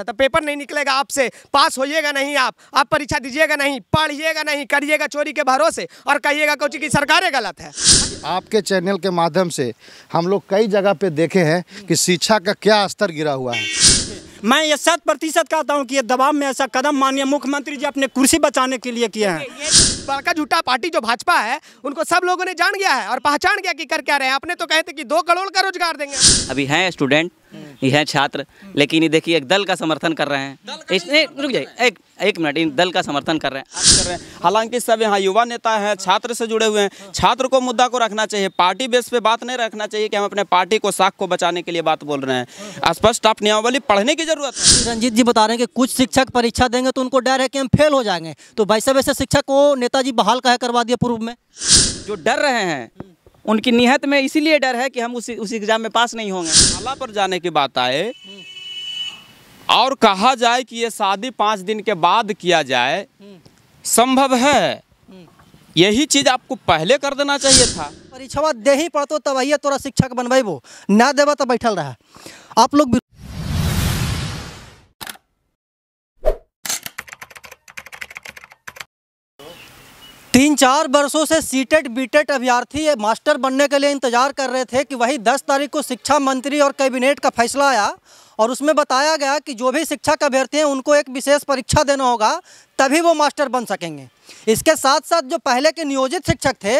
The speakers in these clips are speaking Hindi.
तो पेपर नहीं निकलेगा आपसे पास होइएगा नहीं आप आप परीक्षा दीजिएगा नहीं पढ़िएगा नहीं करिएगा चोरी के भरोसे और कहिएगा कोची की सरकारें गलत है आपके चैनल के माध्यम से हम लोग कई जगह पे देखे हैं कि शिक्षा का क्या स्तर गिरा हुआ है मैं ये शत प्रतिशत कहता हूँ कि ये दबाव में ऐसा कदम माननीय मुख्यमंत्री जी अपने कुर्सी बचाने के लिए किए हैं तो बड़का झूठा पार्टी जो भाजपा है उनको सब लोगों ने जान गया है और पहचान गया कि कर क्या रहे हैं आपने तो कहे थे कि दो करोड़ का रोजगार देंगे अभी हैं स्टूडेंट हैं छात्र लेकिन ये देखिए एक दल का समर्थन कर रहे हैं इसने रुक जाए एक एक मिनट इन दल का समर्थन कर रहे हैं कर रहे हैं हालांकि सब यहाँ युवा नेता हैं छात्र से जुड़े हुए हैं छात्र को मुद्दा को रखना चाहिए पार्टी बेस पे बात नहीं रखना चाहिए कि हम अपने पार्टी को साख को बचाने के लिए बात बोल रहे हैं स्पष्ट आप नियमावली पढ़ने की जरूरत है रंजीत जी बता रहे हैं कि कुछ शिक्षक परीक्षा देंगे तो उनको डर है कि हम फेल हो जाएंगे तो वैसे वैसे शिक्षक को नेताजी बहाल कहा करवा दिया पूर्व में जो डर रहे हैं उनकी नीहत में इसीलिए डर है कि हम उसी उसी एग्ज़ाम में पास नहीं होंगे माला पर जाने की बात आए और कहा जाए कि ये शादी पाँच दिन के बाद किया जाए संभव है यही चीज आपको पहले कर देना चाहिए था परीक्षा दे ही तो तब तोरा शिक्षक वो ना देवा तो बैठल रहा आप लोग तीन चार वर्षों से सीटेट बीटेट अभ्यर्थी मास्टर बनने के लिए इंतजार कर रहे थे कि वही 10 तारीख को शिक्षा मंत्री और कैबिनेट का फैसला आया और उसमें बताया गया कि जो भी शिक्षा का अभ्यर्थी हैं उनको एक विशेष परीक्षा देना होगा तभी वो मास्टर बन सकेंगे इसके साथ साथ जो पहले के नियोजित शिक्षक थे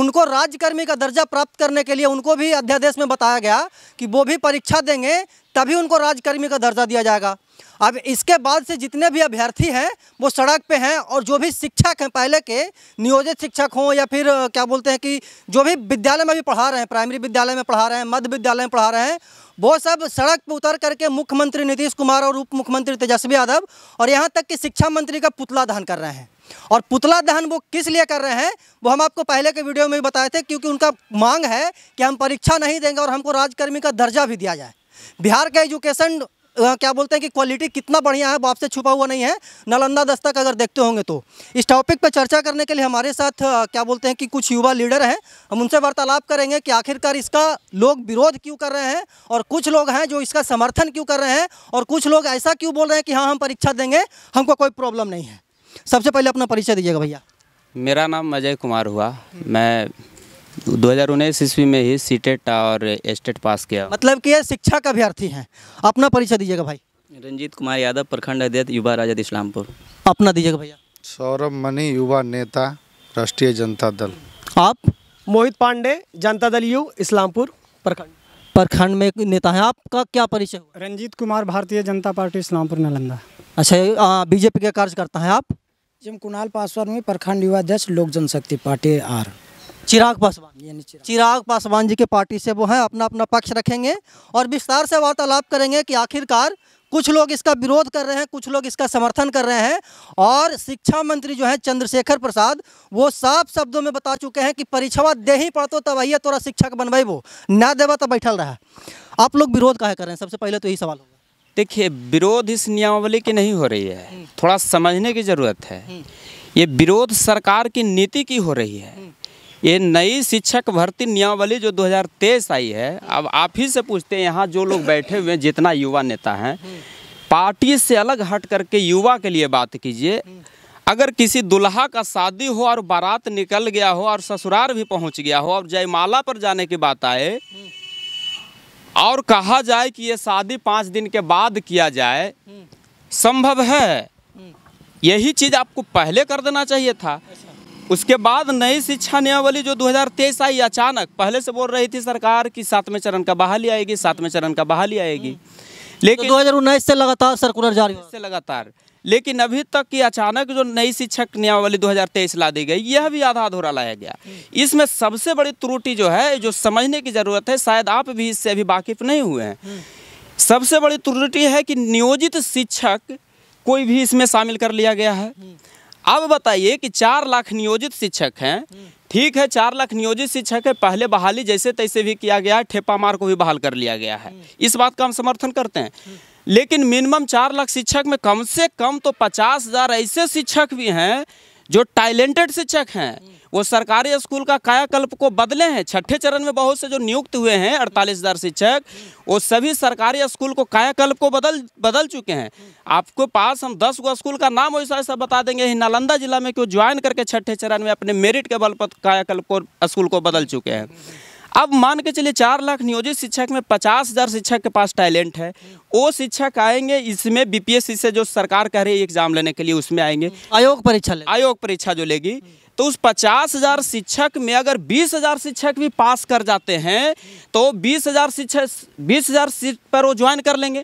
उनको राज्यकर्मी का दर्जा प्राप्त करने के लिए उनको भी अध्यादेश में बताया गया कि वो भी परीक्षा देंगे तभी उनको राज्यकर्मी का दर्जा दिया जाएगा अब इसके बाद से जितने भी अभ्यर्थी हैं वो सड़क पे हैं और जो भी शिक्षक हैं पहले के नियोजित शिक्षक हों या फिर क्या बोलते हैं कि जो भी विद्यालय में भी पढ़ा रहे हैं प्राइमरी विद्यालय में पढ़ा रहे हैं मध्य विद्यालय में पढ़ा रहे हैं वो सब सड़क पर उतर करके मुख्यमंत्री नीतीश कुमार और उप मुख्यमंत्री तेजस्वी यादव और यहाँ तक कि शिक्षा मंत्री का पुतला दहन कर रहे हैं और पुतला दहन वो किस लिए कर रहे हैं वो हम आपको पहले के वीडियो में भी बताए थे क्योंकि उनका मांग है कि हम परीक्षा नहीं देंगे और हमको राजकर्मी का दर्जा भी दिया जाए बिहार का एजुकेशन क्या बोलते हैं कि क्वालिटी कितना बढ़िया है बाप से छुपा हुआ नहीं है नालंदा दस्तक अगर देखते होंगे तो इस टॉपिक पर चर्चा करने के लिए हमारे साथ क्या बोलते हैं कि कुछ युवा लीडर हैं हम उनसे वार्तालाप करेंगे कि आखिरकार इसका लोग विरोध क्यों कर रहे हैं और कुछ लोग हैं जो इसका समर्थन क्यों कर रहे हैं और कुछ लोग ऐसा क्यों बोल रहे हैं कि हाँ हम परीक्षा देंगे हमको कोई प्रॉब्लम नहीं है सबसे पहले अपना परिचय दीजिएगा भैया मेरा नाम अजय कुमार हुआ मैं दो उन्नीस ईस्वी में ही सीटेट e और एस्टेट e पास किया मतलब कि ये शिक्षा का अभ्यर्थी हैं अपना परिचय दीजिएगा भाई रंजीत कुमार यादव प्रखंड अध्यक्ष युवा राजद इस्लामपुर अपना दीजिएगा भैया सौरभ मनी युवा नेता राष्ट्रीय जनता दल आप मोहित पांडे जनता दल यू इस्लामपुर प्रखंड प्रखंड में नेता है आपका क्या परिचय रंजीत कुमार भारतीय जनता पार्टी इस्लामपुर नालंदा अच्छा बीजेपी का कार्यकर्ता है आप जिम कुणाल पासवान में प्रखंड युवा अध्यक्ष लोक जनशक्ति पार्टी आर चिराग पासवान चिराग।, चिराग पासवान जी के पार्टी से वो हैं अपना अपना पक्ष रखेंगे और विस्तार से वार्तालाप करेंगे कि आखिरकार कुछ लोग इसका विरोध कर रहे हैं कुछ लोग इसका समर्थन कर रहे हैं और शिक्षा मंत्री जो है चंद्रशेखर प्रसाद वो साफ शब्दों में बता चुके हैं कि परीक्षा दे ही तब आइए तोरा शिक्षक वो न देवा तो बैठल रहा आप लोग विरोध कहा कर रहे हैं सबसे पहले तो यही सवाल होगा देखिए विरोध इस नियमावली की नहीं हो रही है हम्म। थोड़ा समझने की ज़रूरत है हम्म। ये विरोध सरकार की नीति की हो रही है हम्म। ये नई शिक्षक भर्ती नियमावली जो 2023 आई है अब आप ही से पूछते हैं यहाँ जो लोग बैठे हुए हैं जितना युवा नेता हैं पार्टी से अलग हट करके युवा के लिए बात कीजिए अगर किसी दुल्हा का शादी हो और बारात निकल गया हो और ससुराल भी पहुंच गया हो और जयमाला पर जाने की बात आए और कहा जाए कि ये शादी पाँच दिन के बाद किया जाए संभव है यही चीज़ आपको पहले कर देना चाहिए था उसके बाद नई शिक्षा नियमावली जो 2023 आई अचानक पहले से बोल रही थी सरकार कि सातवें चरण का बहाली आएगी सातवें चरण का बहाली आएगी तो लेकिन दो हज़ार से लगातार सर्कुलर जारी से लगातार लेकिन अभी तक की अचानक जो नई शिक्षक नियमावली 2023 ला दी गई यह भी आधा अधूरा लाया गया इसमें सबसे बड़ी त्रुटि जो है जो समझने की ज़रूरत है शायद आप भी इससे अभी वाकिफ नहीं हुए हैं हम्म। सबसे बड़ी त्रुटि है कि नियोजित शिक्षक कोई भी इसमें शामिल कर लिया गया है हम्म। अब बताइए कि चार लाख नियोजित शिक्षक हैं हम्म। ठीक है चार लाख नियोजित शिक्षक है पहले बहाली जैसे तैसे भी किया गया है ठेपा मार को भी बहाल कर लिया गया है हम्म। इस बात का हम समर्थन करते हैं हम्म। लेकिन मिनिमम चार लाख शिक्षक में कम से कम तो पचास हज़ार ऐसे शिक्षक भी हैं जो टैलेंटेड शिक्षक हैं वो सरकारी स्कूल का कायाकल्प को बदले हैं छठे चरण में बहुत से जो नियुक्त हुए हैं अड़तालीस हज़ार शिक्षक वो सभी सरकारी स्कूल को कायाकल्प को बदल बदल चुके हैं आपको पास हम दस गो स्कूल का नाम वैसा ऐसा बता देंगे नालंदा जिला में क्यों ज्वाइन करके छठे चरण में अपने मेरिट के बल पर कायाकल्प को स्कूल को बदल चुके हैं अब मान के चलिए चार लाख नियोजित शिक्षक में पचास हज़ार शिक्षक के पास टैलेंट है वो शिक्षक आएंगे इसमें बीपीएससी से जो सरकार कह रही है एग्जाम लेने के लिए उसमें आएंगे आयोग परीक्षा आयोग परीक्षा जो लेगी तो उस पचास हज़ार शिक्षक में अगर बीस हज़ार शिक्षक भी पास कर जाते हैं तो बीस हज़ार शिक्षक बीस हज़ार सीट पर वो ज्वाइन कर लेंगे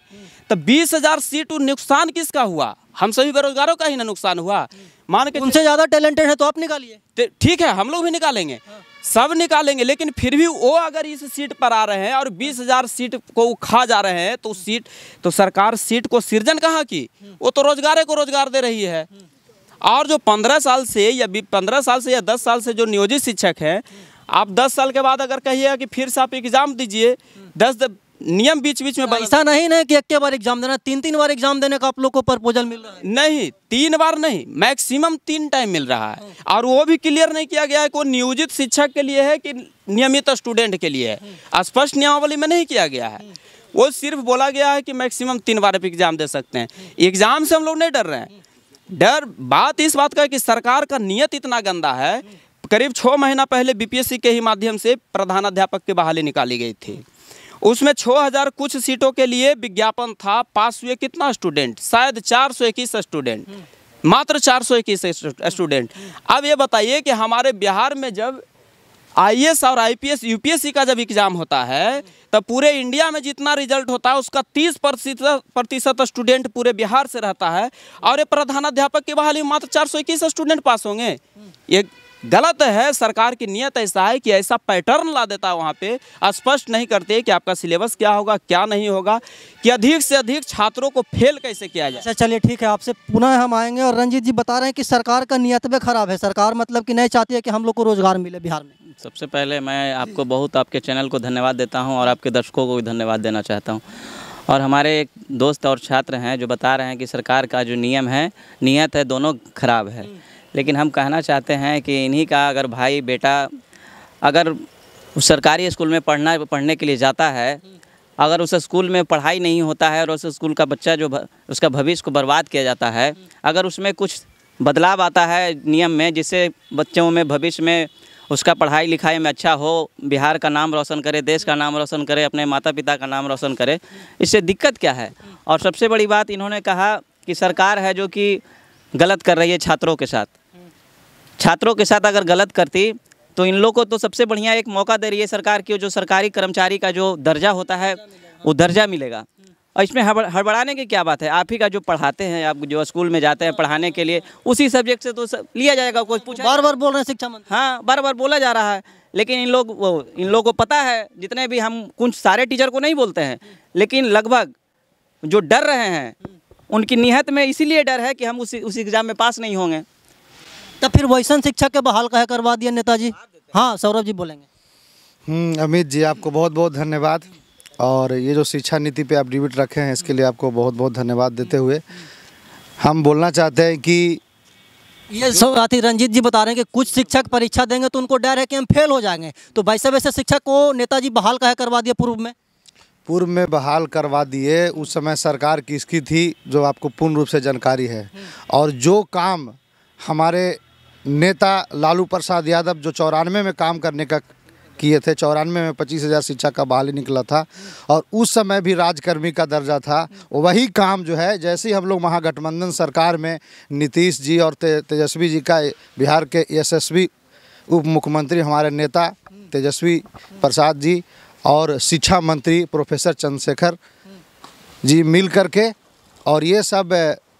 तो बीस हज़ार सीट नुकसान किसका हुआ हम सभी बेरोजगारों का ही ना नुकसान हुआ मान के उनसे ज़्यादा टैलेंटेड है तो आप निकालिए ठीक है हम लोग भी निकालेंगे हाँ। सब निकालेंगे लेकिन फिर भी वो अगर इस सीट पर आ रहे हैं और बीस हजार सीट को खा जा रहे हैं तो सीट तो सरकार सीट को सृजन कहाँ की वो तो रोजगारे को रोजगार दे रही है और जो पंद्रह साल से या पंद्रह साल से या दस साल से जो नियोजित शिक्षक हैं आप दस साल के बाद अगर कहिएगा कि फिर से आप एग्ज़ाम दीजिए दस नियम बीच बीच में ऐसा नहीं ना कि एक बार एग्जाम देना तीन तीन बार एग्जाम देने का आप लोग को प्रपोजल मिल रहा है नहीं तीन बार नहीं मैक्सिमम तीन टाइम मिल रहा है हाँ। और वो भी क्लियर नहीं किया गया है को नियोजित शिक्षक के लिए है कि नियमित स्टूडेंट के लिए है हाँ। स्पष्ट नियमावली में नहीं किया गया है हाँ। वो सिर्फ बोला गया है कि मैक्सिमम तीन बार एग्जाम दे सकते हैं एग्जाम से हम लोग नहीं डर रहे हैं डर बात इस बात का है कि सरकार का नियत इतना गंदा है करीब छः महीना पहले बीपीएससी के ही माध्यम से प्रधानाध्यापक की बहाली निकाली गई थी उसमें छः हज़ार कुछ सीटों के लिए विज्ञापन था पास हुए कितना स्टूडेंट शायद चार सौ इक्कीस स्टूडेंट मात्र चार सौ इक्कीस स्टूडेंट अब ये बताइए कि हमारे बिहार में जब आईएएस और आईपीएस यूपीएससी का जब एग्ज़ाम होता है तब पूरे इंडिया में जितना रिजल्ट होता है उसका तीस प्रतिशत प्रतिशत स्टूडेंट पूरे बिहार से रहता है और ये प्रधानाध्यापक की बहाली मात्र चार सौ इक्कीस स्टूडेंट पास होंगे ये गलत है सरकार की नियत ऐसा है कि ऐसा पैटर्न ला देता है वहाँ पे स्पष्ट नहीं करते कि आपका सिलेबस क्या होगा क्या नहीं होगा कि अधिक से अधिक छात्रों को फेल कैसे किया जाए अच्छा चलिए ठीक है आपसे पुनः हम आएंगे और रंजीत जी बता रहे हैं कि सरकार का नियत भी ख़राब है सरकार मतलब कि नहीं चाहती है कि हम लोग को रोज़गार मिले बिहार में सबसे पहले मैं आपको बहुत आपके चैनल को धन्यवाद देता हूँ और आपके दर्शकों को भी धन्यवाद देना चाहता हूँ और हमारे एक दोस्त और छात्र हैं जो बता रहे हैं कि सरकार का जो नियम है नियत है दोनों खराब है लेकिन हम कहना चाहते हैं कि इन्हीं का अगर भाई बेटा अगर सरकारी स्कूल में पढ़ना पढ़ने के लिए जाता है अगर उस स्कूल में पढ़ाई नहीं होता है और उस स्कूल का बच्चा जो उसका भविष्य को बर्बाद किया जाता है अगर उसमें कुछ बदलाव आता है नियम में जिससे बच्चों में भविष्य में उसका पढ़ाई लिखाई में अच्छा हो बिहार का नाम रोशन करे देश का नाम रोशन करे अपने माता पिता का नाम रोशन करे इससे दिक्कत क्या है और सबसे बड़ी बात इन्होंने कहा कि सरकार है जो कि गलत कर रही है छात्रों के साथ छात्रों के साथ अगर गलत करती तो इन लोग को तो सबसे बढ़िया एक मौका दे रही है सरकार की जो सरकारी कर्मचारी का जो दर्जा होता है वो दर्जा मिलेगा और इसमें हड़बड़ाने की क्या बात है आप ही का जो पढ़ाते हैं आप जो स्कूल में जाते हैं पढ़ाने के लिए उसी सब्जेक्ट से तो सब लिया जाएगा कुछ पूछा बार बार बोल रहे हैं शिक्षा मंत्री हाँ बार बार बोला जा रहा है लेकिन इन लोग वो इन लोगों को पता है जितने भी हम कुछ सारे टीचर को नहीं बोलते हैं लेकिन लगभग जो डर रहे हैं उनकी निहत में इसीलिए डर है कि हम उसी उस एग्ज़ाम में पास नहीं होंगे तो फिर वैसन शिक्षा के बहाल कहे करवा दिया नेताजी हाँ सौरभ जी बोलेंगे हम्म, अमित जी आपको बहुत बहुत धन्यवाद और ये जो शिक्षा नीति पे आप डिबिट रखे हैं इसके लिए आपको बहुत बहुत धन्यवाद देते हुए हम बोलना चाहते हैं कि ये साथी रंजीत जी बता रहे हैं कि कुछ शिक्षक परीक्षा देंगे तो उनको डर है कि हम फेल हो जाएंगे तो वैसे वैसे शिक्षक को नेताजी बहाल कहे करवा दिया पूर्व में पूर्व में बहाल करवा दिए उस समय सरकार किसकी थी जो आपको पूर्ण रूप से जानकारी है हम्म। और जो काम हमारे नेता लालू प्रसाद यादव जो चौरानवे में काम करने का किए थे चौरानवे में पच्चीस हज़ार शिक्षा का बहाली निकला था और उस समय भी राजकर्मी का दर्जा था वही काम जो है जैसे ही हम लोग महागठबंधन सरकार में नीतीश जी और ते, तेजस्वी जी का बिहार के यशस्वी उप मुख्यमंत्री हमारे नेता तेजस्वी प्रसाद जी और शिक्षा मंत्री प्रोफेसर चंद्रशेखर जी मिल करके और ये सब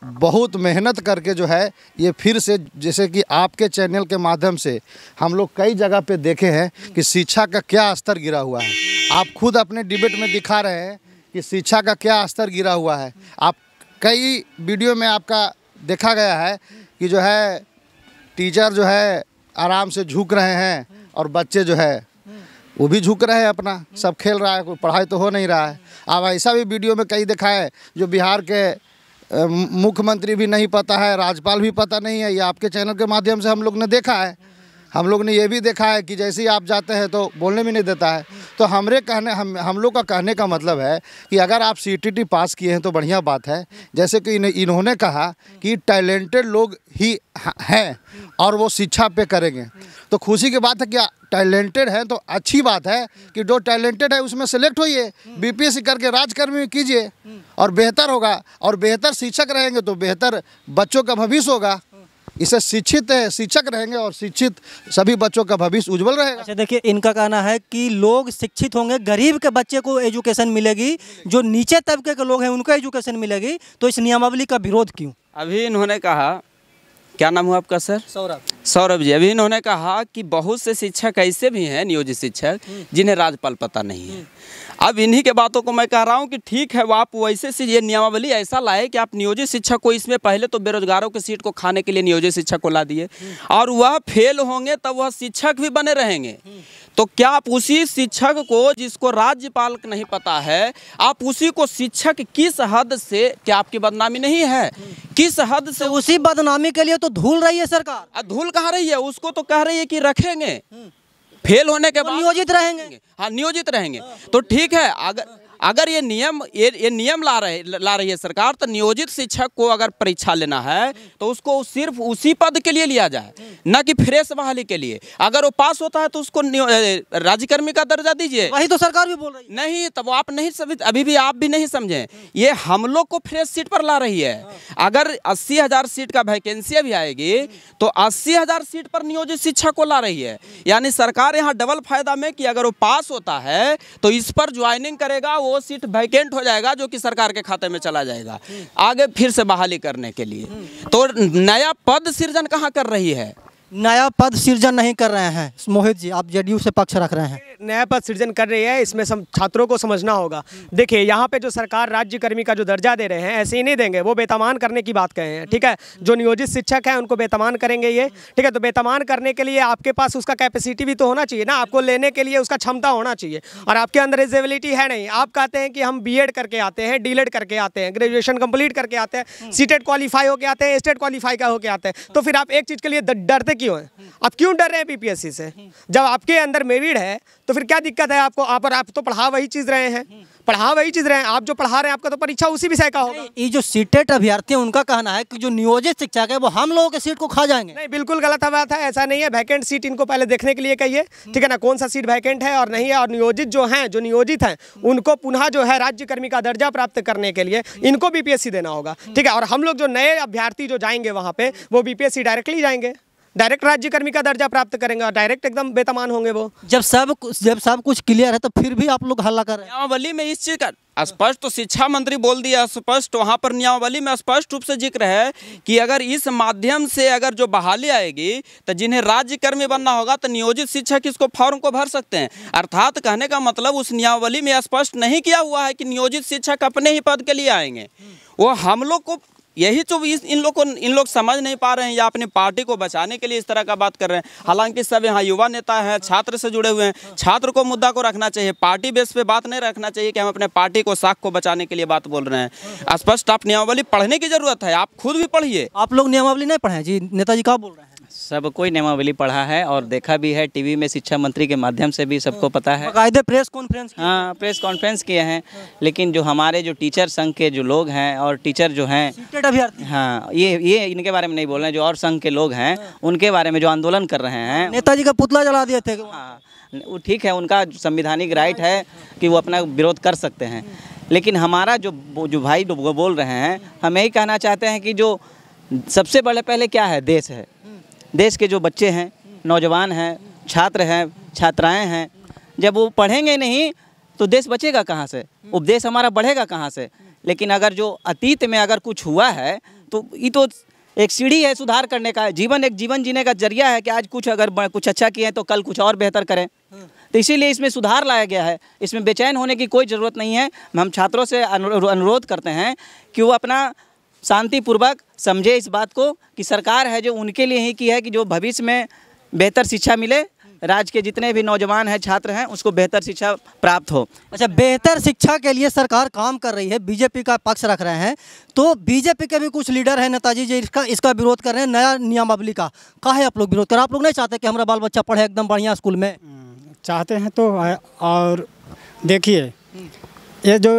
बहुत मेहनत करके जो है ये फिर से जैसे कि आपके चैनल के माध्यम से हम लोग कई जगह पे देखे हैं कि शिक्षा का क्या स्तर गिरा हुआ है आप खुद अपने डिबेट में दिखा रहे हैं कि शिक्षा का क्या स्तर गिरा हुआ है आप कई वीडियो में आपका देखा गया है कि जो है टीचर जो है आराम से झुक रहे हैं और बच्चे जो है वो भी झुक रहे हैं अपना सब खेल रहा है कोई पढ़ाई तो हो नहीं रहा है अब ऐसा भी वीडियो में कई देखा है जो बिहार के मुख्यमंत्री भी नहीं पता है राज्यपाल भी पता नहीं है ये आपके चैनल के माध्यम से हम लोग ने देखा है हम लोग ने ये भी देखा है कि जैसे ही आप जाते हैं तो बोलने भी नहीं देता है तो हमरे कहने हम हम लोग का कहने का मतलब है कि अगर आप सी पास किए हैं तो बढ़िया बात है जैसे कि इन्होंने कहा कि टैलेंटेड लोग ही हैं और वो शिक्षा पे करेंगे तो खुशी की बात है कि टैलेंटेड हैं तो अच्छी बात है कि जो टैलेंटेड है उसमें सेलेक्ट होइए बीपीएससी करके राजकर्मी कीजिए और बेहतर होगा और बेहतर शिक्षक रहेंगे तो बेहतर बच्चों का भविष्य होगा इसे शिक्षित शिक्षक रहेंगे और शिक्षित सभी बच्चों का भविष्य उज्जवल रहेगा अच्छा देखिए इनका कहना है कि लोग शिक्षित होंगे गरीब के बच्चे को एजुकेशन मिलेगी जो नीचे तबके के लोग हैं उनको एजुकेशन मिलेगी तो इस नियमावली का विरोध क्यों अभी इन्होंने कहा क्या नाम हुआ आपका सर सौरभ सौरभ जी अभी इन्होंने कहा कि बहुत से शिक्षक ऐसे भी हैं नियोजित शिक्षक जिन्हें राजपाल पता नहीं है अब इन्हीं के बातों को मैं कह रहा हूं कि ठीक है आप वैसे से ये नियमावली ऐसा लाए कि आप नियोजित शिक्षक को इसमें पहले तो बेरोजगारों की सीट को खाने के लिए नियोजित शिक्षक को ला दिए और वह फेल होंगे तब वह शिक्षक भी बने रहेंगे तो क्या आप उसी शिक्षक को जिसको राज्यपाल नहीं पता है आप उसी को शिक्षक किस हद से क्या आपकी बदनामी नहीं है किस हद से तो उसी बदनामी के लिए तो धूल रही है सरकार धूल कहाँ रही है उसको तो कह रही है कि रखेंगे फेल होने के तो बाद नियोजित रहेंगे हाँ नियोजित रहेंगे तो ठीक है अगर अगर ये नियम ये ये नियम ला रहे ला रही है सरकार तो नियोजित शिक्षक को अगर परीक्षा लेना है तो उसको सिर्फ उसी पद के लिए लिया जाए ना कि फ्रेश बहाली के लिए अगर वो पास होता है तो उसको राज्यकर्मी का दर्जा दीजिए वही तो सरकार भी बोल रही है नहीं तब तो आप नहीं समझ अभी भी आप भी नहीं समझें ये हम लोग को फ्रेश सीट पर ला रही है अगर अस्सी हज़ार सीट का वैकेंसी भी आएगी तो अस्सी हज़ार सीट पर नियोजित शिक्षक को ला रही है यानी सरकार यहाँ डबल फायदा में कि अगर वो पास होता है तो इस पर ज्वाइनिंग करेगा वो सीट वैकेंट हो जाएगा जो कि सरकार के खाते में चला जाएगा आगे फिर से बहाली करने के लिए तो नया पद सृजन कहाँ कर रही है नया पद सृजन नहीं कर रहे हैं मोहित जी आप जेडीयू से पक्ष रख रहे हैं नया पद सृजन कर रही है इसमें सम छात्रों को समझना होगा देखिए यहाँ पे जो सरकार राज्यकर्मी का जो दर्जा दे रहे हैं ऐसे ही नहीं देंगे वो बेतमान करने की बात कहे हैं ठीक है जो नियोजित शिक्षक हैं उनको बेतमान करेंगे ये ठीक है तो बेतमान करने के लिए आपके पास उसका कैपेसिटी भी तो होना चाहिए ना आपको लेने के लिए उसका क्षमता होना चाहिए और आपके अंदर एलिजिबिलिटी है नहीं आप कहते हैं कि हम बी करके आते हैं डी करके आते हैं ग्रेजुएशन कंप्लीट करके आते हैं सीटेट हम्म। क्वालिफाई होके आते हैं स्टेट क्वालिफाई का होके आते हैं तो फिर आप एक चीज़ के लिए डरते क्यों हैं आप क्यों डर रहे हैं पीपीएससी से हम्म। जब आपके अंदर मेरिड है तो फिर क्या दिक्कत है आपको आप, आप तो पढ़ा वही चीज़ रहे हैं पढ़ा वही चीज़ रहे हैं आप जो पढ़ा रहे हैं आपका तो परीक्षा उसी विषय का होगा ये जो सीटेट अभ्यर्थी है उनका कहना है कि जो नियोजित शिक्षक है वो हम लोगों के सीट को खा जाएंगे नहीं बिल्कुल गलत बात है ऐसा नहीं है वैकेंट सीट इनको पहले देखने के लिए कहिए ठीक है ना कौन सा सीट वैकेंट है और नहीं है और नियोजित जो है जो नियोजित है उनको पुनः जो है राज्यकर्मी का दर्जा प्राप्त करने के लिए इनको बीपीएससी देना होगा ठीक है और हम लोग जो नए अभ्यर्थी जो जाएंगे वहाँ पे वो बीपीएससी डायरेक्टली जाएंगे डायरेक्ट राज्य कर्मी का दर्जा प्राप्त करेंगे डायरेक्ट एकदम बेतमान होंगे वो जब सब जब सब कुछ क्लियर है तो फिर भी आप लोग हल्ला कर नियमावली में इस चीज़ का स्पष्ट तो शिक्षा मंत्री बोल दिया स्पष्ट वहाँ पर नियमावली में स्पष्ट रूप से जिक्र है कि अगर इस माध्यम से अगर जो बहाली आएगी तो जिन्हें राज्य कर्मी बनना होगा तो नियोजित शिक्षक इसको फॉर्म को भर सकते हैं अर्थात कहने का मतलब उस नियमावली में स्पष्ट नहीं किया हुआ है कि नियोजित शिक्षक अपने ही पद के लिए आएंगे वो हम लोग को यही तो इन लोग को इन लोग समझ नहीं पा रहे हैं या अपनी पार्टी को बचाने के लिए इस तरह का बात कर रहे हैं हालांकि सब यहाँ युवा नेता हैं छात्र से जुड़े हुए हैं छात्र को मुद्दा को रखना चाहिए पार्टी बेस पे बात नहीं रखना चाहिए कि हम अपने पार्टी को साख को बचाने के लिए बात बोल रहे हैं स्पष्ट आप नियमावली पढ़ने की जरूरत है आप खुद भी पढ़िए आप लोग नियमावली नहीं पढ़े जी नेताजी कहा बोल रहे हैं सब कोई नियमावली पढ़ा है और देखा भी है टीवी में शिक्षा मंत्री के माध्यम से भी सबको हम्म। पता है बाकायदे प्रेस कॉन्फ्रेंस हाँ प्रेस कॉन्फ्रेंस किए हैं लेकिन जो हमारे जो टीचर संघ के जो लोग हैं और टीचर जो हैं हाँ ये ये इनके बारे में नहीं बोल रहे हैं जो और संघ के लोग हैं हाँ। उनके बारे में जो आंदोलन कर रहे हैं नेताजी का पुतला जला दिए थे हाँ वो ठीक है उनका संविधानिक राइट है कि वो अपना विरोध कर सकते हैं लेकिन हमारा जो जो भाई बोल रहे हैं हम यही कहना चाहते हैं कि जो सबसे बड़े पहले क्या है देश है देश के जो बच्चे हैं नौजवान हैं छात्र हैं छात्राएं हैं जब वो पढ़ेंगे नहीं तो देश बचेगा कहाँ से उपदेश हमारा बढ़ेगा कहाँ से लेकिन अगर जो अतीत में अगर कुछ हुआ है तो ये तो एक सीढ़ी है सुधार करने का जीवन एक जीवन जीने का जरिया है कि आज कुछ अगर कुछ अच्छा किए तो कल कुछ और बेहतर करें तो इसीलिए इसमें सुधार लाया गया है इसमें बेचैन होने की कोई ज़रूरत नहीं है हम छात्रों से अनुरोध करते हैं कि वो अपना शांतिपूर्वक समझे इस बात को कि सरकार है जो उनके लिए ही की है कि जो भविष्य में बेहतर शिक्षा मिले राज्य के जितने भी नौजवान हैं छात्र हैं उसको बेहतर शिक्षा प्राप्त हो अच्छा बेहतर शिक्षा के लिए सरकार काम कर रही है बीजेपी का पक्ष रख रहे हैं तो बीजेपी के भी कुछ लीडर हैं नेताजी जी इसका इसका विरोध कर रहे हैं नया नियमावली का कहा है आप लोग विरोध कर आप लोग नहीं चाहते कि हमारा बाल बच्चा पढ़े एकदम बढ़िया स्कूल में हम्म, चाहते हैं तो और देखिए ये जो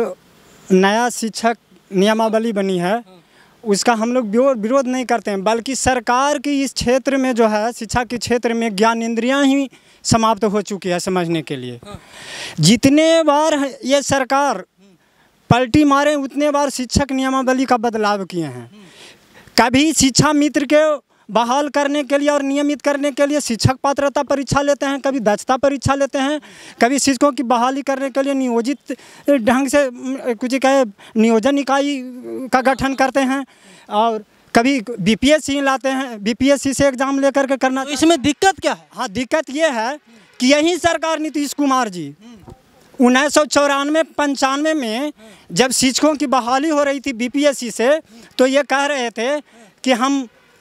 नया शिक्षक नियमावली बनी है उसका हम लोग विरोध नहीं करते हैं बल्कि सरकार की इस क्षेत्र में जो है शिक्षा के क्षेत्र में ज्ञान इंद्रियाँ ही समाप्त हो चुकी है समझने के लिए हाँ। जितने बार ये सरकार पलटी मारे उतने बार शिक्षक नियमावली का बदलाव किए हैं हाँ। कभी शिक्षा मित्र के बहाल करने के लिए और नियमित करने के लिए शिक्षक पात्रता परीक्षा लेते हैं कभी दक्षता परीक्षा लेते हैं कभी शिक्षकों की बहाली करने के लिए नियोजित ढंग से कुछ कहे नियोजन इकाई का गठन करते हैं और कभी बीपीएससी लाते हैं बीपीएससी से एग्ज़ाम लेकर के करना तो इसमें दिक्कत क्या है हाँ दिक्कत ये है कि यही सरकार नीतीश कुमार जी उन्नीस सौ चौरानवे पंचानवे में जब शिक्षकों की बहाली हो रही थी बीपीएससी से तो ये कह रहे थे कि हम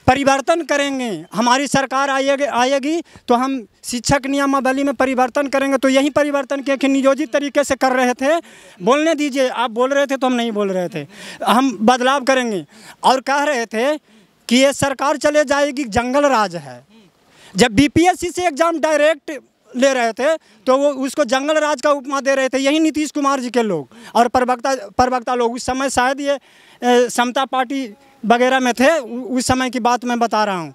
परिवर्तन करेंगे हमारी सरकार आएगी आएगी तो हम शिक्षक नियमावली में परिवर्तन करेंगे तो यही परिवर्तन किया कि नियोजित तरीके से कर रहे थे बोलने दीजिए आप बोल रहे थे तो हम नहीं बोल रहे थे हम बदलाव करेंगे और कह रहे थे कि ये सरकार चले जाएगी जंगल राज है जब बीपीएससी से एग्ज़ाम डायरेक्ट ले रहे थे तो वो उसको जंगल राज का उपमा दे रहे थे यही नीतीश कुमार जी के लोग और प्रवक्ता प्रवक्ता लोग उस समय शायद ये समता पार्टी वगैरह में थे उस समय की बात मैं बता रहा हूँ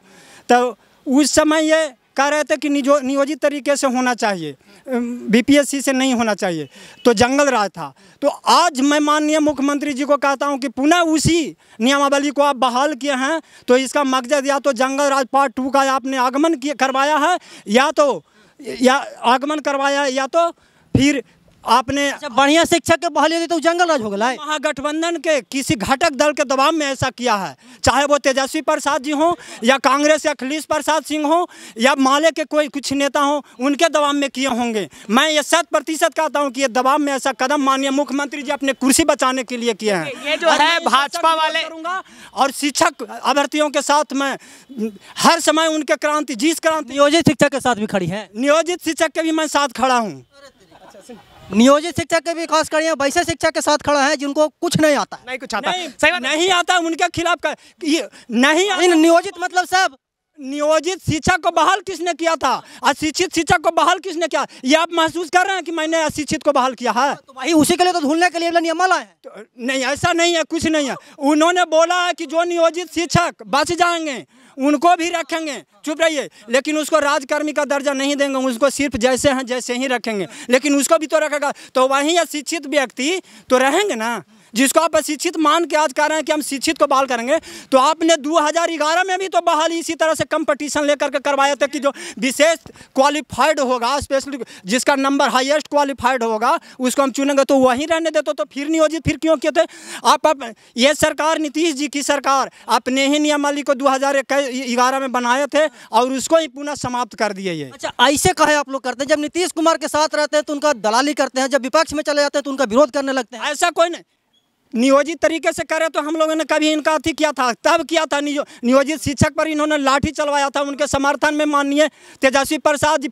तो उस समय ये कह रहे थे कि निजो नियोजित तरीके से होना चाहिए बीपीएससी से नहीं होना चाहिए तो जंगल राज था तो आज मैं माननीय मुख्यमंत्री जी को कहता हूं कि पुनः उसी नियमावली को आप बहाल किए हैं तो इसका मकसद या तो जंगल राज पार्ट टू का आपने आगमन किया करवाया है या तो या आगमन करवाया या तो फिर आपने अच्छा, बढ़िया शिक्षक के बहाली होती तो जंगल राज हो गया महागठबंधन के किसी घटक दल के दबाव में ऐसा किया है चाहे वो तेजस्वी प्रसाद जी हों या कांग्रेस या अखिलेश प्रसाद सिंह हों या माले के कोई कुछ नेता हों उनके दबाव में किए होंगे मैं ये शत प्रतिशत कहता हूँ कि ये दबाव में ऐसा कदम माननीय मुख्यमंत्री जी अपने कुर्सी बचाने के लिए किए हैं ये जो है भाजपा वाले और शिक्षक अभ्यर्थियों के साथ मैं हर समय उनके क्रांति जिस क्रांति नियोजित शिक्षक के साथ भी खड़ी है नियोजित शिक्षक के भी मैं साथ खड़ा हूँ नियोजित शिक्षक के विकास करिए वैसे शिक्षक के साथ खड़ा है जिनको कुछ नहीं आता नहीं कुछ आता नहीं, सही नहीं आता उनके खिलाफ कर, ये, नहीं आता, नियोजित मतलब सब नियोजित शिक्षक को बहाल किसने किया था अशिक्षित शिक्षक को बहाल किसने किया ये आप महसूस कर रहे हैं कि मैंने अशिक्षित को बहाल किया है तो भाई उसी के लिए तो ढूंढने के लिए नियम लाए तो, नहीं ऐसा नहीं है कुछ नहीं है उन्होंने बोला है कि जो नियोजित शिक्षक बच जाएंगे उनको भी रखेंगे चुप रहिए लेकिन उसको राजकर्मी का दर्जा नहीं देंगे उसको सिर्फ जैसे हैं जैसे ही रखेंगे लेकिन उसको भी तो रखेगा तो वहीं अशिक्षित व्यक्ति तो रहेंगे ना जिसको आप अशिक्षित मान के आज कह रहे हैं कि हम शिक्षित को बहाल करेंगे तो आपने 2011 में भी तो बहाल इसी तरह से कंपटीशन लेकर के करवाया था कि जो विशेष क्वालिफाइड होगा स्पेशली जिसका नंबर हाइएस्ट क्वालिफाइड होगा उसको हम चुनेंगे तो वहीं रहने देते तो फिर नियोजित फिर क्यों किए थे आप, अब ये सरकार नीतीश जी की सरकार अपने ही नियमावली को दो हज़ार में बनाए थे और उसको ही पुनः समाप्त कर दिए ये अच्छा ऐसे कहे आप लोग करते हैं जब नीतीश कुमार के साथ रहते हैं तो उनका दलाली करते हैं जब विपक्ष में चले जाते हैं तो उनका विरोध करने लगते हैं ऐसा कोई नहीं नियोजित तरीके से करे तो हम लोगों ने कभी इनका अथी किया था तब किया था नियोजित शिक्षक पर इन्होंने लाठी चलवाया था उनके समर्थन में माननीय तेजस्वी प्रसाद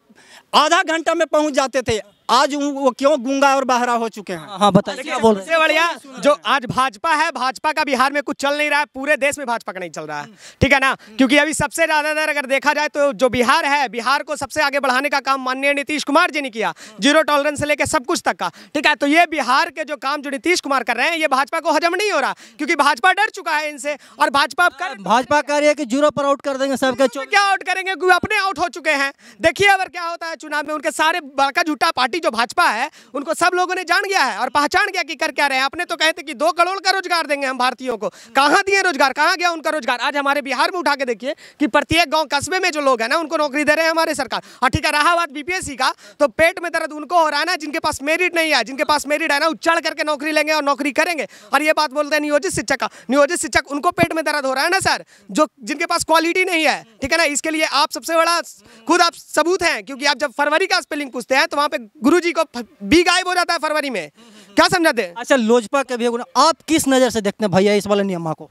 आधा घंटा में पहुँच जाते थे आज वो क्यों गूंगा और बहरा हो चुके हैं हाँ बताइए क्या बोल रहे बढ़िया जो आज भाजपा है भाजपा का बिहार में कुछ चल नहीं रहा है पूरे देश में भाजपा का नहीं चल रहा है ठीक है ना क्योंकि अभी सबसे ज्यादातर अगर देखा जाए तो जो बिहार है बिहार को सबसे आगे बढ़ाने का काम माननीय नीतीश कुमार जी ने किया जीरो टॉलरेंस से लेकर सब कुछ तक का ठीक है तो ये बिहार के जो काम जो नीतीश कुमार कर रहे हैं ये भाजपा को हजम नहीं हो रहा क्योंकि भाजपा डर चुका है इनसे और भाजपा भाजपा कह रही है कि जीरो पर आउट कर देंगे सबके क्या आउट करेंगे अपने आउट हो चुके हैं देखिए अगर क्या होता है चुनाव में उनके सारे बड़का झूठा पार्टी जो भाजपा है उनको सब लोगों ने जान गया है और पहचान गया कि कर क्या रहे हैं आपने तो कहे थे कि दो करोड़ का रोजगार देंगे हम भारतीयों को कहाँ दिए रोजगार कहाँ गया उनका रोजगार आज हमारे बिहार में उठा के देखिए कि प्रत्येक गाँव कस्बे में जो लोग हैं ना उनको नौकरी दे रहे हैं हमारे सरकार और ठीक है रहा बात बीपीएससी का तो पेट में दर्द उनको हो रहा है ना जिनके पास मेरिट नहीं है जिनके पास मेरिट है ना उच्चड़ करके नौकरी लेंगे और नौकरी करेंगे और ये बात बोलते हैं नियोजित शिक्षक का नियोजित शिक्षक उनको पेट में दर्द हो रहा है ना सर जो जिनके पास क्वालिटी नहीं है ठीक है ना इसके लिए आप सबसे बड़ा खुद आप सबूत हैं क्योंकि आप जब फरवरी का स्पेलिंग पूछते हैं तो वहां पे गुरु जी को बी गायब हो जाता है फरवरी में क्या समझाते हैं अच्छा लोजपा के भी आप किस नज़र से देखते हैं भैया इस वाले नियमा को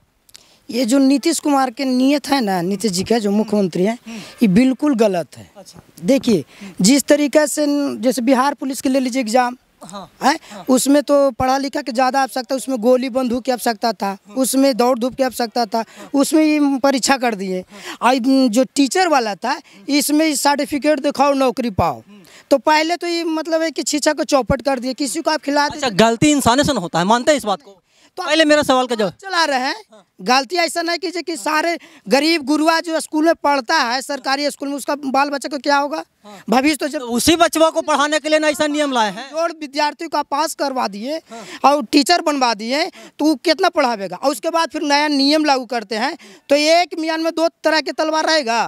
ये जो नीतीश कुमार के नियत है ना नीतीश जी का जो मुख्यमंत्री है ये बिल्कुल गलत है अच्छा। देखिए जिस तरीके से जैसे बिहार पुलिस के ले लीजिए एग्ज़ाम हाँ, हाँ। उसमें तो पढ़ा लिखा के ज़्यादा आवश्यकता उसमें गोली बंदूक की आवश्यकता था उसमें दौड़ धूप की आवश्यकता था उसमें ये परीक्षा कर दिए और जो टीचर वाला था इसमें सर्टिफिकेट दिखाओ नौकरी पाओ तो पहले तो ये मतलब है कि छीछा को चौपट कर दिए किसी को आप खिला अच्छा गलती इंसान से होता है मानते हैं इस बात को तो पहले मेरा सवाल का जवाब चला रहे हैं हाँ। गलती ऐसा नहीं कीजिए कि सारे गरीब गुरुआ जो स्कूल में पढ़ता है सरकारी स्कूल में उसका बाल बच्चा को क्या होगा हाँ। भविष्य तो, तो जब उसी बच्चों को पढ़ाने के लिए ना ऐसा नियम लाए हैं और विद्यार्थी का पास करवा दिए हाँ। और टीचर बनवा दिए तो वो कितना पढ़ावेगा और उसके बाद फिर नया नियम लागू करते हैं तो एक मियान में दो तरह के तलवार रहेगा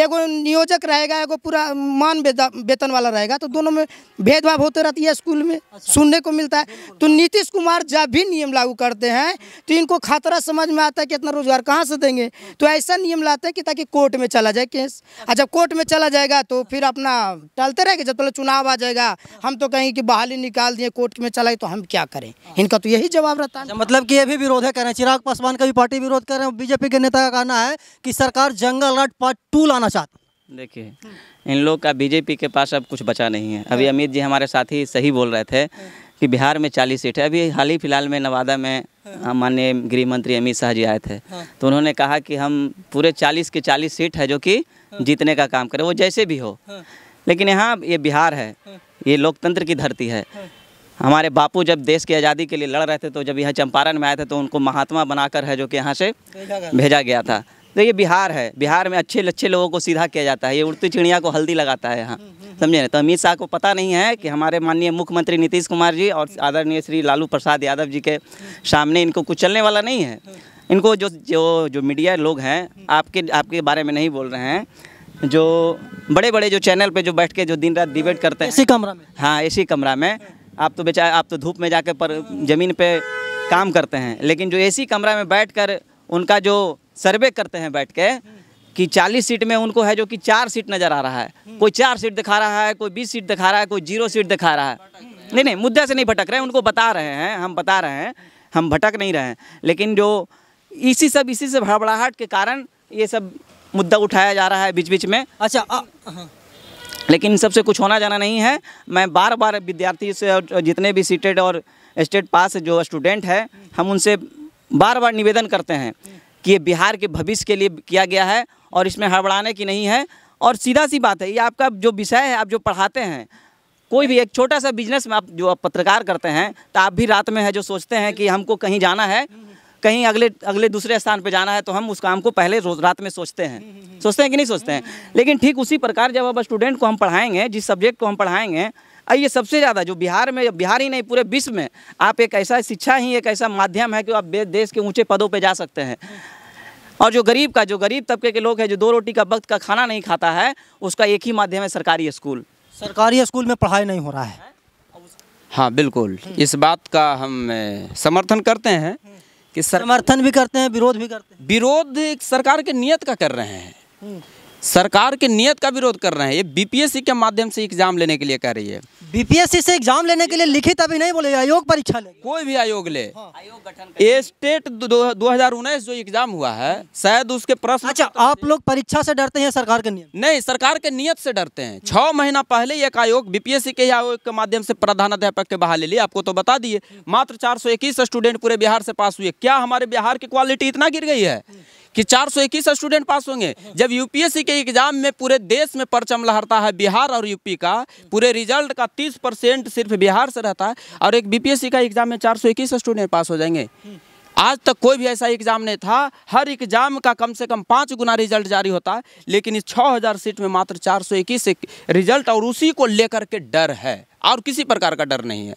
एगो नियोजक रहेगा एगो पूरा मान वेतन वाला रहेगा तो दोनों में भेदभाव होते रहती है स्कूल में अच्छा। सुनने को मिलता है तो नीतीश कुमार जब भी नियम लागू करते हैं तो इनको खतरा समझ में आता है कि इतना रोजगार कहाँ से देंगे तो ऐसा नियम लाते हैं कि ताकि कोर्ट में चला जाए केस और जब कोर्ट में चला जाएगा तो फिर अपना टलते रहेगा जब पहले चुनाव आ जाएगा हम तो कहेंगे कि बहाली निकाल दिए कोर्ट में चला तो हम क्या करें इनका तो यही जवाब रहता है अच्छा, मतलब कि ये भी विरोध है कह रहे हैं चिराग पासवान का भी पार्टी विरोध कर रहे हैं बीजेपी के नेता का कहना है कि सरकार जंगल राट पार्ट टू लाना होना चाहते देखिए इन लोग का बीजेपी के पास अब कुछ बचा नहीं है अभी अमित जी हमारे साथी सही बोल रहे थे कि बिहार में 40 सीट है अभी हाल ही फिलहाल में नवादा में माननीय गृह मंत्री अमित शाह जी आए थे तो उन्होंने कहा कि हम पूरे 40 के 40 सीट है जो कि जीतने का काम करें वो जैसे भी हो लेकिन यहाँ ये बिहार है ये लोकतंत्र की धरती है हमारे बापू जब देश की आज़ादी के लिए लड़ रहे थे तो जब यहाँ चंपारण में आए थे तो उनको महात्मा बनाकर है जो कि यहाँ से भेजा गया था देखिए बिहार है बिहार में अच्छे अच्छे लोगों को सीधा किया जाता है ये उड़ती चिड़िया को हल्दी लगाता है यहाँ हम्म, हम्म, समझे ना हम्म। तो अमित शाह को पता नहीं है कि हमारे माननीय मुख्यमंत्री नीतीश कुमार जी और आदरणीय श्री लालू प्रसाद यादव जी के सामने इनको कुचलने वाला नहीं है इनको जो जो जो मीडिया लोग हैं आपके आपके बारे में नहीं बोल रहे हैं जो बड़े बड़े जो चैनल पे जो बैठ के जो दिन रात डिबेट करते हैं इसी कमरा में हाँ इसी कमरा में आप तो बेचारे आप तो धूप में जाकर पर ज़मीन पे काम करते हैं लेकिन जो इसी कमरा में बैठकर उनका जो सर्वे करते हैं बैठ के कि 40 सीट में उनको है जो कि चार सीट नज़र आ रहा है कोई चार सीट दिखा रहा है कोई बीस सीट दिखा रहा है कोई जीरो सीट दिखा रहा है नहीं नहीं मुद्दे से नहीं भटक रहे हैं उनको बता रहे हैं हम बता रहे हैं हम भटक नहीं रहे हैं लेकिन जो इसी सब इसी से भड़बड़ाहट के कारण ये सब मुद्दा उठाया जा रहा है बीच बीच में अच्छा आ, हाँ। लेकिन सबसे कुछ होना जाना नहीं है मैं बार बार विद्यार्थी से और जितने भी सीटेड और स्टेट पास जो स्टूडेंट है हम उनसे बार बार निवेदन करते हैं कि ये बिहार के भविष्य के लिए किया गया है और इसमें हड़बड़ाने की नहीं है और सीधा सी बात है ये आपका जो विषय है आप जो पढ़ाते हैं कोई भी एक छोटा सा बिजनेस में आप जो आप पत्रकार करते हैं तो आप भी रात में है जो सोचते हैं कि हमको कहीं जाना है कहीं अगले अगले दूसरे स्थान पर जाना है तो हम उस काम को पहले रोज रात में सोचते हैं सोचते हैं कि नहीं सोचते हैं लेकिन ठीक उसी प्रकार जब अब स्टूडेंट को हम पढ़ाएंगे जिस सब्जेक्ट को हम पढ़ाएंगे आइए सबसे ज़्यादा जो बिहार में बिहार ही नहीं पूरे विश्व में आप एक ऐसा शिक्षा ही एक ऐसा माध्यम है कि आप देश के ऊँचे पदों पर जा सकते हैं और जो गरीब का जो गरीब तबके के लोग हैं जो दो रोटी का वक्त का खाना नहीं खाता है उसका एक ही माध्यम है सरकारी स्कूल सरकारी स्कूल में पढ़ाई नहीं हो रहा है हाँ बिल्कुल इस बात का हम समर्थन करते हैं कि सर... समर्थन भी करते हैं विरोध भी करते हैं विरोध सरकार के नियत का कर रहे हैं हम्म। सरकार के नियत का विरोध कर रहे हैं ये बीपीएससी के माध्यम से एग्जाम लेने के लिए कह रही है बीपीएससी से एग्जाम लेने के लिए लिखित अभी नहीं बोले आयोग परीक्षा ले कोई भी आयोग ले हाँ। आयोग गठन स्टेट दो हजार उन्नीस जो एग्जाम हुआ है शायद उसके प्रश्न अच्छा आप लोग परीक्षा से डरते हैं सरकार के नियत नहीं सरकार के नियत से डरते हैं छह महीना पहले एक आयोग बीपीएससी के आयोग के माध्यम से प्रधानाध्यापक के बहाली लिए आपको तो बता दिए मात्र चार स्टूडेंट पूरे बिहार से पास हुए क्या हमारे बिहार की क्वालिटी इतना गिर गई है कि 421 स्टूडेंट पास होंगे जब यूपीएससी के एग्जाम में पूरे देश में परचम लहरता है बिहार और यूपी का पूरे रिजल्ट का 30 परसेंट सिर्फ बिहार से रहता है और एक बीपीएससी का एग्जाम में 421 स्टूडेंट पास हो जाएंगे आज तक कोई भी ऐसा एग्जाम नहीं था हर एग्जाम का कम से कम पाँच गुना रिजल्ट जारी होता है लेकिन इस हजार सीट में मात्र इक्कीस रिजल्ट और उसी को लेकर के डर है और किसी प्रकार का डर नहीं है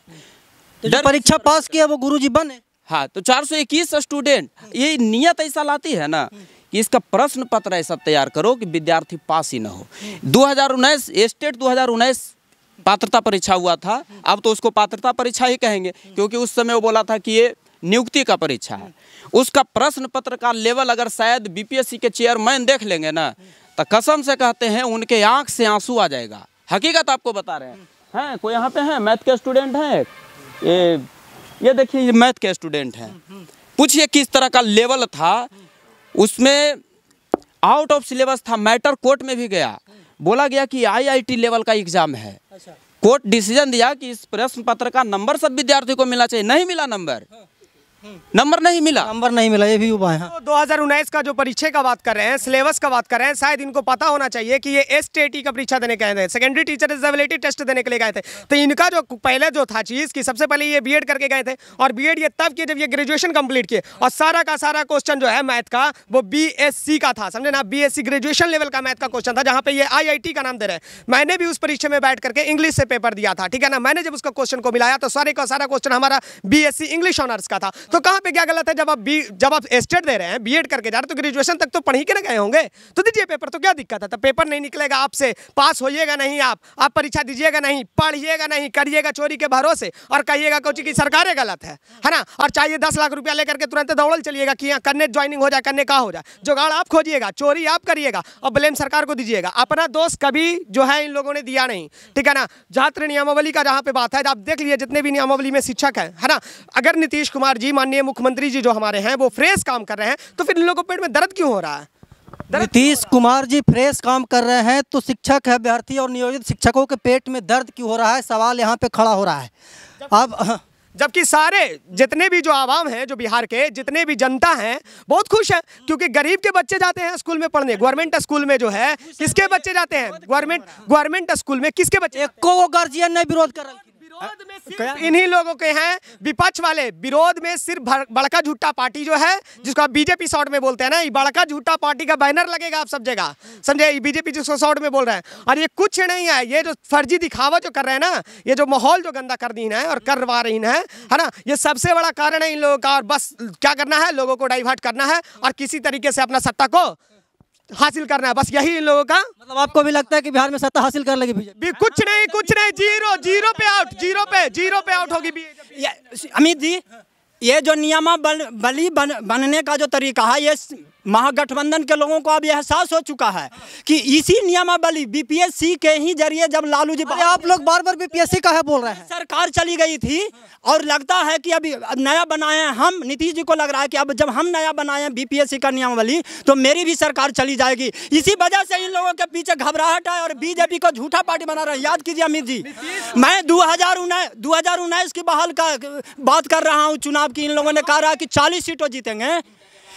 तो डर परीक्षा पास किया वो गुरुजी बने हाँ तो 421 स्टूडेंट ये नियत ऐसा लाती है ना कि इसका प्रश्न पत्र ऐसा तैयार करो कि विद्यार्थी पास ही ना हो दो हज़ार उन्नीस स्टेट दो हज़ार उन्नीस पात्रता परीक्षा हुआ था अब तो उसको पात्रता परीक्षा ही कहेंगे क्योंकि उस समय वो बोला था कि ये नियुक्ति का परीक्षा है उसका प्रश्न पत्र का लेवल अगर शायद बीपीएससी के चेयरमैन देख लेंगे ना तो कसम से कहते हैं उनके आंख से आंसू आ जाएगा हकीकत आपको बता रहे हैं हैं कोई यहाँ पे है मैथ के स्टूडेंट हैं ये ये देखिए ये मैथ के स्टूडेंट हैं पूछिए किस तरह का लेवल था उसमें आउट ऑफ सिलेबस था मैटर कोर्ट में भी गया बोला गया कि आईआईटी लेवल का एग्ज़ाम है अच्छा। कोर्ट डिसीजन दिया कि इस प्रश्न पत्र का नंबर सब विद्यार्थी को मिलना चाहिए नहीं मिला नंबर नंबर नहीं मिला नंबर नहीं मिला ये भी उपाय है तो दो हजार उन्नीस का जो परीक्षा का बात कर रहे हैं सिलेबस का बात कर रहे हैं शायद इनको पता होना चाहिए कि ये एस का परीक्षा देने गए थे सेकेंडरी टीचर एजिलिटी टेस्ट देने के लिए गए थे तो इनका जो पहले जो था चीज़ की सबसे पहले ये बी करके गए थे और बी ये तब किए जब ये ग्रेजुएशन कंप्लीट किए और सारा का सारा क्वेश्चन जो है मैथ का वो बी का था समझे ना बी ग्रेजुएशन लेवल का मैथ का क्वेश्चन था जहाँ पे ये आई का नाम दे रहे मैंने भी उस परीक्षा में बैठ करके इंग्लिश से पेपर दिया था ठीक है ना मैंने जब उसका क्वेश्चन को मिलाया तो सारे का सारा क्वेश्चन हमारा बी इंग्लिश ऑनर्स का था तो कहाँ पे क्या गलत है जब आप बी जब आप स्टेट दे रहे हैं बीएड करके जा रहे तो ग्रेजुएशन तक तो पढ़ ही के ना गए होंगे तो दीजिए पेपर तो क्या दिक्कत है तो पेपर नहीं निकलेगा आपसे पास होइएगा नहीं आप आप परीक्षा दीजिएगा नहीं पढ़िएगा नहीं करिएगा चोरी के भरोसे और कहिएगा कोची की सरकारें गलत है है ना और चाहिए दस लाख रुपया लेकर के तुरंत दौड़ल चलिएगा कि यहाँ करने ज्वाइनिंग हो जाए करने कहा हो जाए जुगाड़ आप खोजिएगा चोरी आप करिएगा और ब्लेम सरकार को दीजिएगा अपना दोष कभी जो है इन लोगों ने दिया नहीं ठीक है ना छात्र नियमावली का जहाँ पे बात है आप देख लीजिए जितने भी नियमावली में शिक्षक है ना अगर नीतीश कुमार जी माननीय मुख्यमंत्री जी जो हमारे हैं वो फ्रेश काम कर रहे हैं तो फिर इन लोगों के पेट में दर्द क्यों हो रहा है नीतीश कुमार जी फ्रेश काम कर रहे हैं तो शिक्षक है अभ्यर्थी और नियोजित शिक्षकों के पेट में दर्द क्यों हो रहा है सवाल यहाँ पे खड़ा हो रहा है अब हाँ। जबकि सारे जितने भी जो आवाम हैं जो बिहार के जितने भी जनता हैं बहुत खुश हैं क्योंकि गरीब के बच्चे जाते हैं स्कूल में पढ़ने गवर्नमेंट स्कूल में जो है किसके बच्चे जाते हैं गवर्नमेंट गवर्नमेंट स्कूल में किसके बच्चे एक को गार्जियन ने विरोध कर रहा इन्हीं लोगों के हैं विपक्ष वाले विरोध में सिर्फ बड़का झूठा पार्टी जो है जिसको आप बीजेपी शॉर्ट में बोलते हैं ना ये बड़का झूठा पार्टी का बैनर लगेगा आप सब जगह समझे बीजेपी जिसको शॉर्ट में बोल रहे हैं और ये कुछ नहीं है ये जो फर्जी दिखावा जो कर रहे हैं ना ये जो माहौल जो गंदा कर दी है और करवा रही है ना ये सबसे बड़ा कारण है इन लोगों का और बस क्या करना है लोगों को डाइवर्ट करना है और किसी तरीके से अपना सत्ता को हासिल करना है बस यही इन लोगों का मतलब आपको भी लगता है कि बिहार में सत्ता हासिल कर लगी बीजेपी कुछ नहीं कुछ नहीं जीरो जीरो पे आउट जीरो पे जीरो पे आउट होगी अमित जी ये जो नियमावली बन, बली बन, बनने का जो तरीका है ये महागठबंधन के लोगों को अब एहसास हो चुका है कि इसी नियमावली बीपीएससी के ही जरिए जब लालू जी आप लोग बार बार बीपीएससी का है बोल रहे हैं सरकार चली गई थी और लगता है कि अभी नया बनाए हम नीतीश जी को लग रहा है कि अब जब हम नया बनाए बीपीएससी का नियमावली तो मेरी भी सरकार चली जाएगी इसी वजह से इन लोगों के पीछे घबराहट है और बीजेपी को झूठा पार्टी बना रहे हैं याद कीजिए अमित जी मैं दो हजार की बहाल का बात कर रहा हूँ चुनाव की इन लोगों ने कहा रहा कि चालीस सीटों जीतेंगे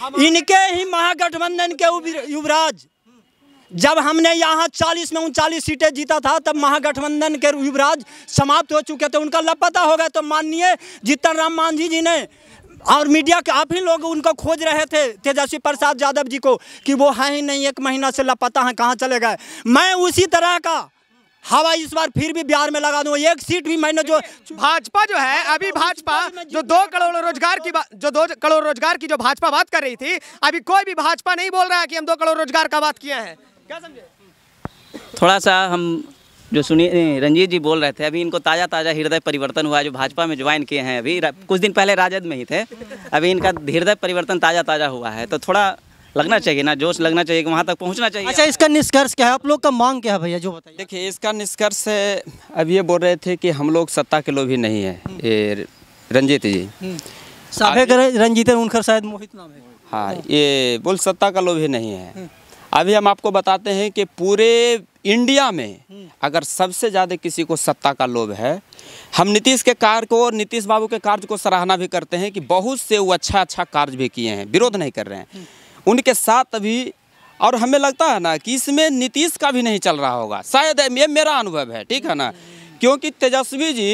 इनके ही महागठबंधन के युवराज जब हमने यहाँ 40 में उनचालीस सीटें जीता था तब महागठबंधन के युवराज समाप्त हो चुके थे उनका लपता हो गया तो माननीय जीतन राम मांझी जी ने और मीडिया के आप ही लोग उनको खोज रहे थे तेजस्वी प्रसाद यादव जी को कि वो है ही नहीं एक महीना से लपता है कहाँ चले गए मैं उसी तरह का हवा इस बार फिर भी बिहार में लगा दू एक सीट भी मैंने जो भाजपा जो है अभी भाजपा जो दो करोड़ रोजगार की जो दो करोड़ रोजगार की जो भाजपा बात कर रही थी अभी कोई भी भाजपा नहीं बोल रहा है कि हम दो करोड़ रोजगार का बात किए हैं क्या समझे थोड़ा सा हम जो सुनील रंजीत जी बोल रहे थे अभी इनको ताज़ा ताज़ा हृदय परिवर्तन हुआ जो भाजपा में ज्वाइन किए हैं अभी कुछ दिन पहले राजद में ही थे अभी इनका हृदय परिवर्तन ताज़ा ताज़ा हुआ है तो थोड़ा लगना चाहिए ना जोश लगना चाहिए कि वहाँ तक पहुँचना चाहिए अच्छा इसका निष्कर्ष क्या है आप लोग का मांग क्या है भैया जो बताइए देखिए इसका निष्कर्ष है अब ये बोल रहे थे कि हम लोग सत्ता के लोग ही नहीं है हम्म। ये रंजीत जी हम्म। साहब रंजीत उनकर शायद मोहित नाम है हाँ ये बोल सत्ता का लोग ही नहीं है हम्म। अभी हम आपको बताते हैं कि पूरे इंडिया में अगर सबसे ज़्यादा किसी को सत्ता का लोभ है हम नीतीश के कार्य को और नीतीश बाबू के कार्य को सराहना भी करते हैं कि बहुत से वो अच्छा अच्छा कार्य भी किए हैं विरोध नहीं कर रहे हैं उनके साथ अभी और हमें लगता है ना कि इसमें नीतीश का भी नहीं चल रहा होगा शायद ये मेरा अनुभव है ठीक है ना क्योंकि तेजस्वी जी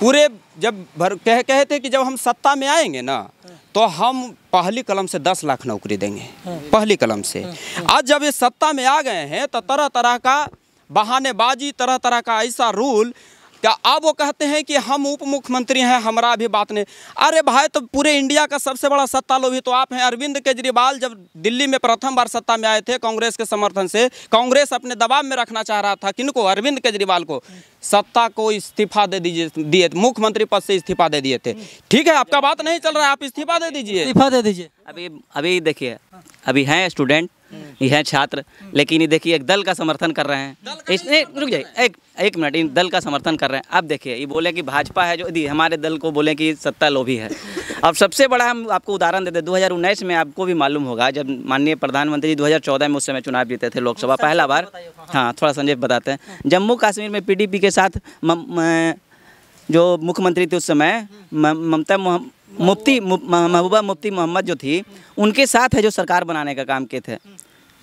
पूरे जब भर कह कहे थे कि जब हम सत्ता में आएंगे ना तो हम पहली कलम से दस लाख नौकरी देंगे पहली कलम से आज जब ये सत्ता में आ गए हैं तो तरह तरह का बहानेबाजी तरह तरह का ऐसा रूल क्या अब वो कहते हैं कि हम उप मुख्यमंत्री हैं हमारा भी बात नहीं अरे भाई तो पूरे इंडिया का सबसे बड़ा सत्ता लोभी तो आप हैं अरविंद केजरीवाल जब दिल्ली में प्रथम बार सत्ता में आए थे कांग्रेस के समर्थन से कांग्रेस अपने दबाव में रखना चाह रहा था किनको अरविंद केजरीवाल को सत्ता को इस्तीफा दे दीजिए दिए मुख्यमंत्री पद से इस्तीफा दे दिए थे ठीक है आपका बात नहीं चल रहा है आप इस्तीफा दे दीजिए इस्तीफा दे दीजिए अभी अभी देखिए अभी हैं स्टूडेंट हम्म। ये हैं छात्र हम्म। लेकिन ये देखिए एक दल का समर्थन कर रहे हैं इसने रुक जाइए एक एक मिनट इन दल का समर्थन कर रहे हैं अब देखिए ये बोले कि भाजपा है जो दी हमारे दल को बोले कि सत्ता लोभी है अब सबसे बड़ा हम आपको उदाहरण देते दो हज़ार उन्नीस में आपको भी मालूम होगा जब माननीय प्रधानमंत्री दो हज़ार चौदह में उस समय चुनाव जीते थे लोकसभा हाँ, पहला बार हाँ।, हाँ थोड़ा संजय बताते हैं हाँ। जम्मू कश्मीर में पी के साथ जो मुख्यमंत्री थे उस समय हम्म। ममता मुफ्ती महबूबा मुफ्ती मोहम्मद जो थी उनके साथ है जो सरकार बनाने का काम किए थे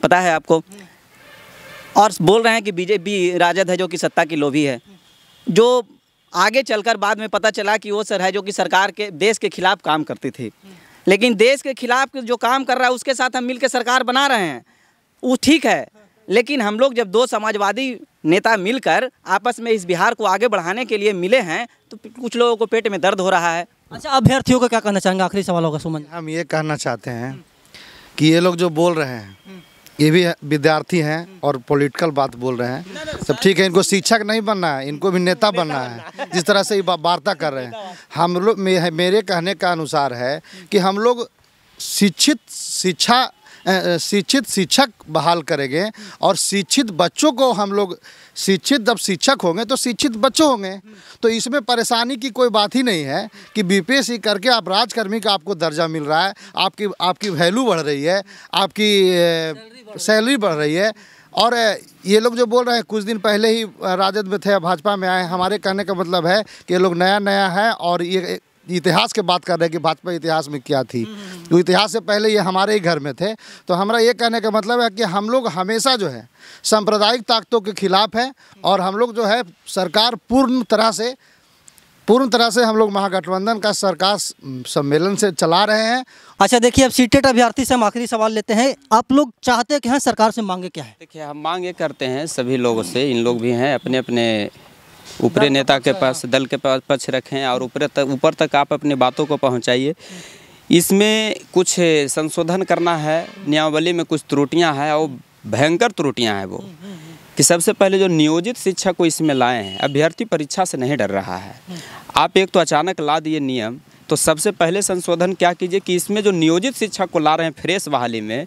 पता है आपको और बोल रहे हैं कि बीजेपी राजद है जो कि सत्ता की लोभी है जो आगे चलकर बाद में पता चला कि वो सर है जो कि सरकार के देश के खिलाफ काम करती थी लेकिन देश के खिलाफ जो काम कर रहा है उसके साथ हम मिलकर सरकार बना रहे हैं वो ठीक है लेकिन हम लोग जब दो समाजवादी नेता मिलकर आपस में इस बिहार को आगे बढ़ाने के लिए मिले हैं तो कुछ लोगों को पेट में दर्द हो रहा है अच्छा अभ्यर्थियों का क्या कहना चाहेंगे आखिरी सवाल होगा सुमन हम ये कहना चाहते हैं कि ये लोग जो बोल रहे हैं ये भी विद्यार्थी हैं और पॉलिटिकल बात बोल रहे हैं सब ठीक है इनको शिक्षक नहीं बनना है इनको भी नेता बनना है जिस तरह से ये वार्ता कर रहे हैं हम लोग मेरे कहने का अनुसार है कि हम लोग शिक्षित शिक्षा शिक्षित शिक्षक बहाल करेंगे और शिक्षित बच्चों को हम लोग शिक्षित जब शिक्षक होंगे तो शिक्षित बच्चों होंगे तो इसमें परेशानी की कोई बात ही नहीं है कि बीपीएससी करके आप राजकर्मी का आपको दर्जा मिल रहा है आपकी आपकी वैल्यू बढ़ रही है आपकी सैलरी बढ़ रही है और ये लोग जो बोल रहे हैं कुछ दिन पहले ही राजद में थे भाजपा में आए हमारे कहने का मतलब है कि ये लोग नया नया है और ये इतिहास के बात कर रहे हैं कि भाजपा इतिहास में क्या थी तो इतिहास से पहले ये हमारे ही घर में थे तो हमारा ये कहने का मतलब है कि हम लोग हमेशा जो है सांप्रदायिक ताकतों के खिलाफ हैं और हम लोग जो है सरकार पूर्ण तरह से पूर्ण तरह से हम लोग महागठबंधन का सरकार सम्मेलन से चला रहे हैं अच्छा देखिए अब सीटेट अभ्यर्थी से हम आखिरी सवाल लेते हैं आप लोग चाहते क्या हैं सरकार से मांगे क्या है देखिए हम मांगे करते हैं सभी लोगों से इन लोग भी हैं अपने अपने ऊपरी नेता के पास दल के पास पक्ष रखें और ऊपर तक ऊपर तक आप अपनी बातों को पहुंचाइए इसमें कुछ संशोधन करना है नियमावली में कुछ त्रुटियां हैं और भयंकर त्रुटियां हैं वो कि सबसे पहले जो नियोजित शिक्षा को इसमें लाए हैं अभ्यर्थी परीक्षा से नहीं डर रहा है आप एक तो अचानक ला दिए नियम तो सबसे पहले संशोधन क्या कीजिए कि इसमें जो नियोजित शिक्षा को ला रहे हैं फ्रेश बहाली में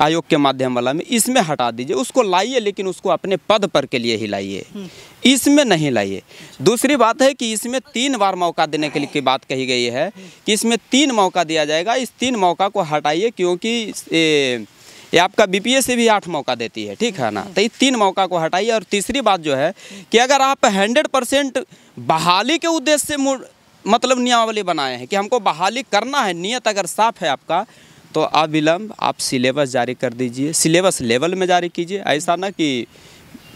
आयोग के माध्यम वाला में इसमें हटा दीजिए उसको लाइए लेकिन उसको अपने पद पर के लिए ही लाइए हम्म। इसमें नहीं लाइए दूसरी बात है कि इसमें तीन बार मौका देने के लिए की बात कही गई है कि इसमें तीन मौका दिया जाएगा इस तीन मौका को हटाइए क्योंकि ये आपका बी से भी आठ मौका देती है ठीक है ना तो ये तीन मौका को हटाइए और तीसरी बात जो है कि अगर आप हंड्रेड परसेंट बहाली के उद्देश्य से मतलब नियमावली बनाए हैं कि हमको बहाली करना है नियत अगर साफ है आपका तो अविलंब आप सिलेबस जारी कर दीजिए सिलेबस लेवल में जारी कीजिए ऐसा ना कि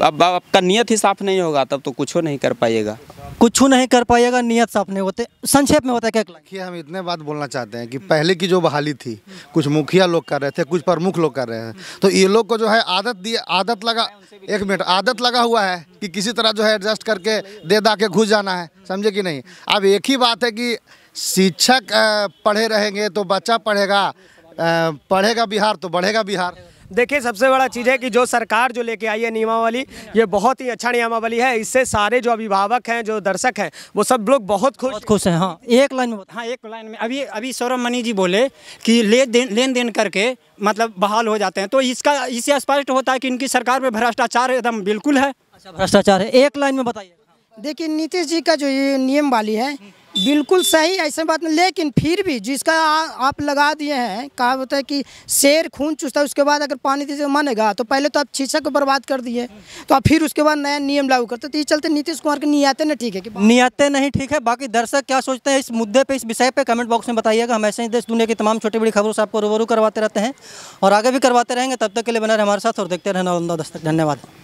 अब आपका नियत ही साफ नहीं होगा तब तो कुछ नहीं कर पाइएगा कुछ नहीं कर पाएगा नियत साफ नहीं होते संक्षेप में होता है क्या देखिए हम इतने बात बोलना चाहते हैं कि पहले की जो बहाली थी कुछ मुखिया लोग कर रहे थे कुछ प्रमुख लोग कर रहे हैं तो ये लोग को जो है आदत दी आदत लगा एक मिनट आदत लगा हुआ है कि किसी तरह जो है एडजस्ट करके दे दा के घुस जाना है समझे कि नहीं अब एक ही बात है कि शिक्षक पढ़े रहेंगे तो बच्चा पढ़ेगा पढ़ेगा बिहार तो बढ़ेगा बिहार देखिए सबसे बड़ा चीज़ है कि जो सरकार जो लेके आई है नियमावली ये बहुत ही अच्छा नियमावली है इससे सारे जो अभिभावक हैं जो दर्शक हैं वो सब लोग बहुत खुश खुश हैं हाँ एक लाइन में हाँ एक लाइन में अभी अभी सौरभ मनी जी बोले कि ले देन लेन देन करके मतलब बहाल हो जाते हैं तो इसका इससे स्पष्ट होता है कि इनकी सरकार में भ्रष्टाचार एकदम बिल्कुल है अच्छा भ्रष्टाचार है एक लाइन में बताइए देखिए नीतीश जी का जो ये नियम वाली है बिल्कुल सही ऐसे बात नहीं लेकिन फिर भी जिसका आ, आप लगा दिए हैं कहा होता है कि शेर खून चूसता है उसके बाद अगर पानी दीजिए तो मानेगा तो पहले तो आप शीशा को बर्बाद कर दिए तो आप फिर उसके बाद नया नियम लागू करते तो ये चलते नीतीश कुमार के नियाते नहीं ठीक है नियाते नहीं ठीक है बाकी दर्शक क्या सोचते हैं इस मुद्दे पर इस विषय पर कमेंट बॉक्स में बताइएगा हम ऐसे ही देश दुनिया की तमाम छोटी बड़ी खबरों से आपको रूबरू करवाते रहते हैं और आगे भी करवाते रहेंगे तब तक के लिए बना रहे हमारे साथ और देखते रहना दस्तक धन्यवाद